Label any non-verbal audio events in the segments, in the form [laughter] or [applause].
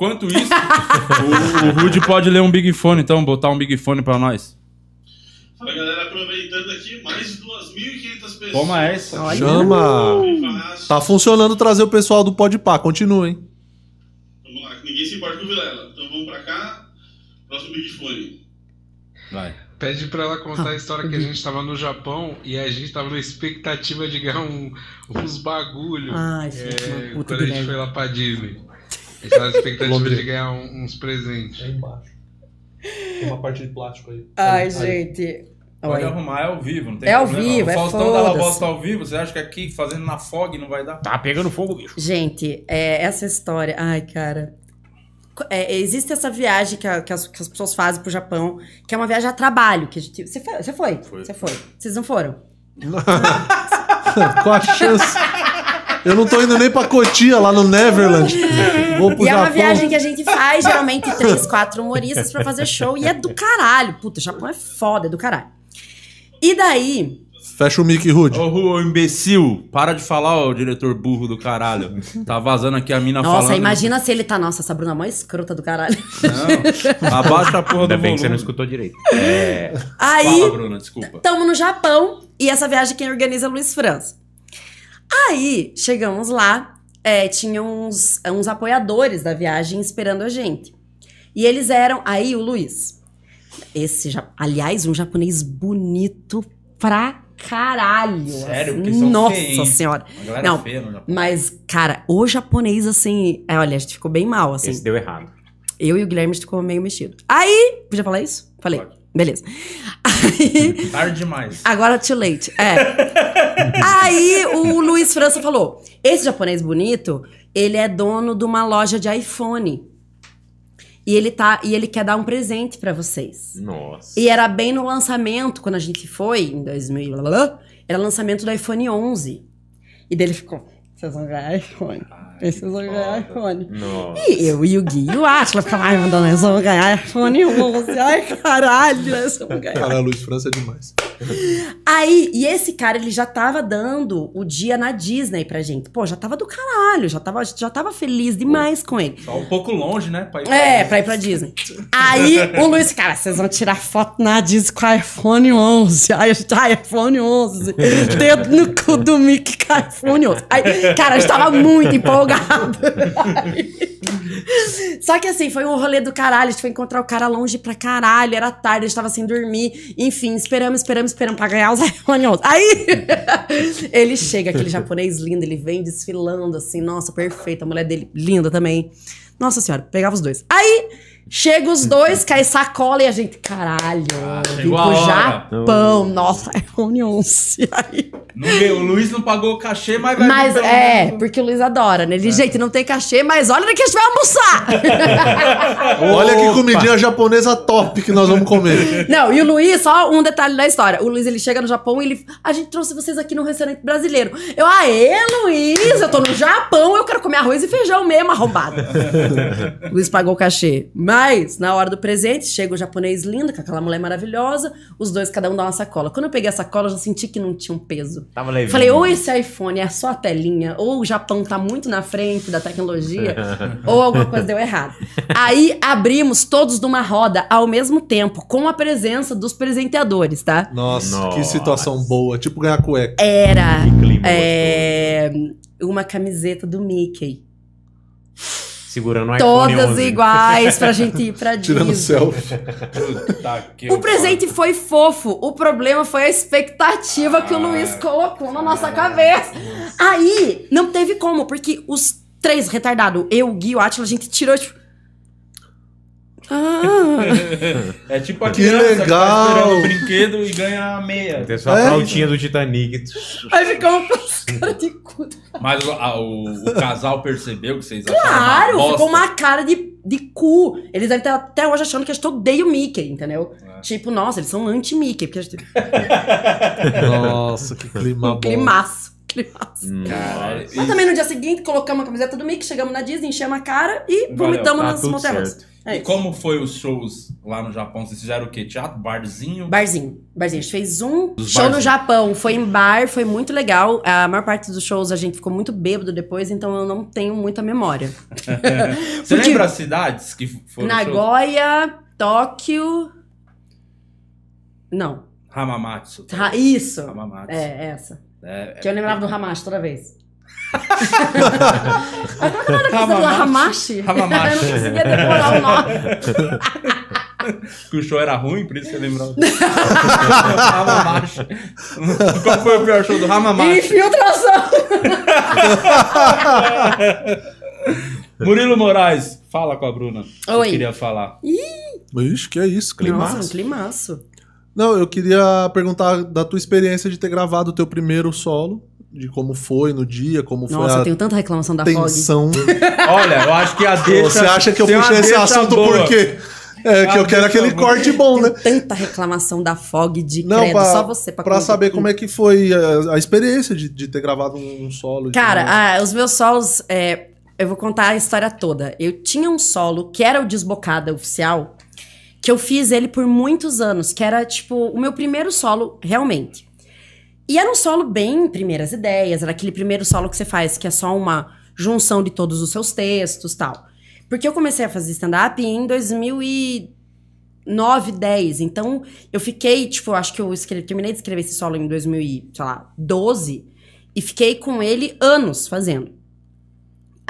Enquanto isso, o, o Rude pode ler um Big Fone, então, botar um Big Fone pra nós. Fala galera, aproveitando aqui, mais de 2.500 pessoas. Toma essa. Ai, Chama! Tá funcionando trazer o pessoal do Podpah, continua, hein? Vamos lá, que ninguém se importa com o Vilela. Então vamos pra cá, próximo Big Fone. Vai. Pede pra ela contar a ah, história que a gente tava no Japão e a gente tava na expectativa de ganhar um, uns bagulho. Ah, isso é, é Quando a gente foi lá pra Disney. Estava é na expectativa de ganhar uns presentes. É embaixo. Tem uma parte de plástico aí. Ai, aí. gente. Pode Oi. arrumar, é ao vivo, não tem é problema. É ao vivo, o é Faustão uma bosta ao vivo, você acha que aqui fazendo na fog não vai dar? Tá pegando fogo, bicho. Gente, é, essa história. Ai, cara. É, existe essa viagem que, a, que, as, que, as, pessoas fazem pro Japão, que é uma viagem a trabalho. Que a gente, você, foi, você foi? Você foi. Vocês não foram? Com [laughs] Qual a chance? Eu não tô indo nem pra Cotia, lá no Neverland. Vou pro e Japão. é uma viagem que a gente faz, geralmente, três, quatro humoristas pra fazer show. E é do caralho. Puta, Japão é foda, é do caralho. E daí... Fecha o Mickey Rude. Ô, ô, imbecil, para de falar, ô o diretor burro do caralho. Tá vazando aqui a mina Nossa, falando. Nossa, imagina se ele tá. Nossa, essa Bruna é mó escrota do caralho. Não, abaixa a porra Ainda do bem que você não escutou direito. É. Aí. Fala, Bruna, desculpa. Tamo no Japão e essa viagem quem organiza é Luiz França. Aí chegamos lá, é, tinha uns, uns apoiadores da viagem esperando a gente. E eles eram aí o Luiz. Esse, aliás, um japonês bonito pra caralho. Assim. Sério? Assim, que são nossa feio, senhora. É Não, feia no Japão. mas cara, o japonês assim, é, olha, a gente ficou bem mal assim. Esse deu errado. Eu e o Guilherme ficou meio mexido. Aí, podia falar isso? Falei. Pode. Beleza. Aí, [laughs] Tarde demais. Agora too late. É. Aí o Luiz França falou: esse japonês bonito, ele é dono de uma loja de iPhone. E ele, tá, e ele quer dar um presente para vocês. Nossa. E era bem no lançamento, quando a gente foi, em 2000, blá, blá, era lançamento do iPhone 11. E dele ficou, vocês vão ganhar iPhone. Ah. Vocês vão ganhar iPhone. Nossa. E eu e o Gui e o Atlas ficavam, ai, mandando, nós vamos ganhar iPhone 11. Ai, caralho, nós vamos ganhar. Cara, a Luz França é demais. [laughs] Aí, e esse cara, ele já tava dando o dia na Disney pra gente. Pô, já tava do caralho, já tava, já tava feliz demais Pô, com ele. Só tá um pouco longe, né? Pra ir pra é, pra ir pra Disney. Aí o Luiz, cara, vocês vão tirar foto na Disney com iPhone 11. Aí a gente, iPhone 11. [laughs] Dedo no cu do Mickey com iPhone 11. Aí, cara, a gente tava muito empolgado. Aí, [laughs] [laughs] Só que assim, foi um rolê do caralho. A gente foi encontrar o cara longe pra caralho. Era tarde, a gente tava sem dormir. Enfim, esperamos, esperamos, esperamos pra ganhar os Ionions. [laughs] Aí [laughs] ele chega, aquele japonês lindo, ele vem desfilando assim. Nossa, perfeito. A mulher dele, linda também. Nossa senhora, pegava os dois. Aí Chega os dois, cai sacola e a gente, caralho, ah, vim pro Japão, nossa, é se [laughs] aí. meu, o Luiz não pagou o cachê, mas vai Mas é, porque o Luiz adora, né? Ele, é. gente, não tem cachê, mas olha que a gente vai almoçar! [laughs] olha que comidinha japonesa top que nós vamos comer. Não, e o Luiz, só um detalhe da história. O Luiz, ele chega no Japão e ele, a gente trouxe vocês aqui no restaurante brasileiro. Eu, aê, Luiz, eu tô no Japão, eu quero comer arroz e feijão mesmo, arrombado. [laughs] Luiz pagou o cachê. Mas, na hora do presente, chega o japonês lindo, com aquela mulher maravilhosa, os dois, cada um dá uma sacola. Quando eu peguei a sacola, eu já senti que não tinha um peso. Tava levinho. Falei, ou esse iPhone é só a telinha, ou o Japão tá muito na frente da tecnologia, [laughs] ou alguma coisa deu errado. Aí abrimos todos numa roda ao mesmo tempo, com a presença dos presenteadores, tá? Nossa, Nossa. que situação boa. Tipo ganhar cueca. Era. Que clima é, uma camiseta do Mickey segurando um Todas iguais pra [laughs] gente ir pra Disney. Tirando selfie. o presente foi fofo. O problema foi a expectativa ah, que o ah. Luiz colocou na nossa cabeça. Aí, não teve como, porque os três retardados, eu, o Gui, o Atila, a gente tirou, tipo, ah. é tipo a que criança legal. que tá o brinquedo e ganha a meia. Tem só a é? flautinha do Titanic. Aí ficava os caras de cu. Mas a, o, o, casal percebeu que vocês claro, acharam Claro, ficou uma cara de, de cu. Eles devem estar até hoje achando que a gente odeia o Mickey, entendeu? É. Tipo, nossa, eles são anti-Mickey. Porque... nossa, que clima um bom. Climaço. climaço. Hum. Mas também no dia seguinte colocamos a camiseta do Mickey, chegamos na Disney, enchemos a cara e vomitamos tá nas montanhas. É e como foi os shows lá no Japão? Vocês fizeram o quê? Teatro? Barzinho? Barzinho. Barzinho. A gente fez um Os show barzinho. no Japão. Foi em bar, foi muito legal. A maior parte dos shows a gente ficou muito bêbado depois, então eu não tenho muita memória. [laughs] Você Porque... lembra as cidades que foram? Nagoya, shows? Tóquio. Não. Hamamatsu. Isso. Hamamatsu. É, essa. É, que eu lembrava é. do Hamashi toda vez. Qual era Eu não conseguia decorar o nome. que o show era ruim, por isso que eu lembro. Hamamashi. Qual foi o pior show do Hamamashi? Infiltração! Murilo Moraes, fala com a Bruna. Oi. Eu queria falar. Ixi, que é isso, climaço. Nossa, um climaço. Não, eu queria perguntar da tua experiência de ter gravado o teu primeiro solo de como foi no dia, como Nossa, foi. Nossa, eu tenho tanta reclamação da tensão. Fog. [laughs] Olha, eu acho que a deixa. Você acha que eu puxei esse assunto boa. por quê? É, que eu quero aquele corte bom, né? Tanta reclamação da FOG de Não, credo, pra, só você pra, pra saber como é que foi a, a experiência de, de, ter gravado um, solo. Cara, os meus solos, é, eu vou contar a história toda. Eu tinha um solo que era o Desbocada oficial, que eu fiz ele por muitos anos, que era tipo o meu primeiro solo realmente. E era um solo bem primeiras ideias, era aquele primeiro solo que você faz, que é só uma junção de todos os seus textos tal. Porque eu comecei a fazer stand-up em 2009, 10. Então, eu fiquei, tipo, acho que eu escrevi, terminei de escrever esse solo em 2012 e fiquei com ele anos fazendo.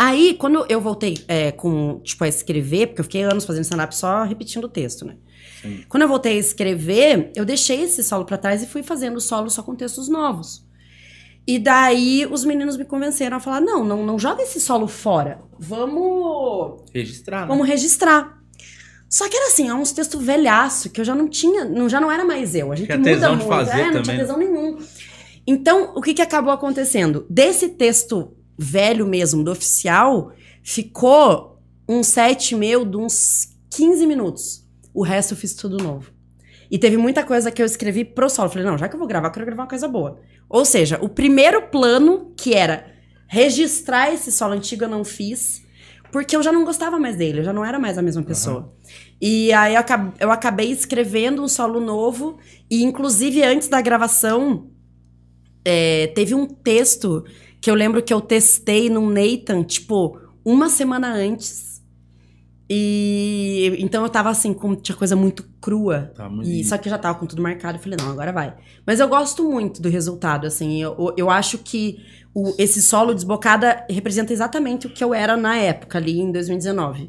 Aí, quando eu voltei é, com, tipo, a escrever, porque eu fiquei anos fazendo stand-up só repetindo o texto, né? Sim. Quando eu voltei a escrever, eu deixei esse solo para trás e fui fazendo solo só com textos novos. E daí os meninos me convenceram a falar: não, não, não joga esse solo fora. Vamos. Registrar. Né? Vamos registrar. Só que era assim, é uns textos velhaço que eu já não tinha, não, já não era mais eu. A gente tinha muda tesão muito, de fazer é, também. não tinha né? tesão nenhum. Então, o que, que acabou acontecendo? Desse texto velho mesmo, do oficial, ficou um set meu de uns 15 minutos. O resto eu fiz tudo novo. E teve muita coisa que eu escrevi pro solo. Falei, não, já que eu vou gravar, eu quero gravar uma coisa boa. Ou seja, o primeiro plano, que era registrar esse solo antigo, eu não fiz. Porque eu já não gostava mais dele, eu já não era mais a mesma pessoa. Uhum. E aí eu acabei escrevendo um solo novo. E inclusive antes da gravação, é, teve um texto que eu lembro que eu testei no Nathan, tipo, uma semana antes. E então eu tava assim, com, tinha coisa muito crua. Tá, e, só que já tava com tudo marcado. Eu falei, não, agora vai. Mas eu gosto muito do resultado, assim. Eu, eu acho que o, esse solo desbocada representa exatamente o que eu era na época, ali em 2019.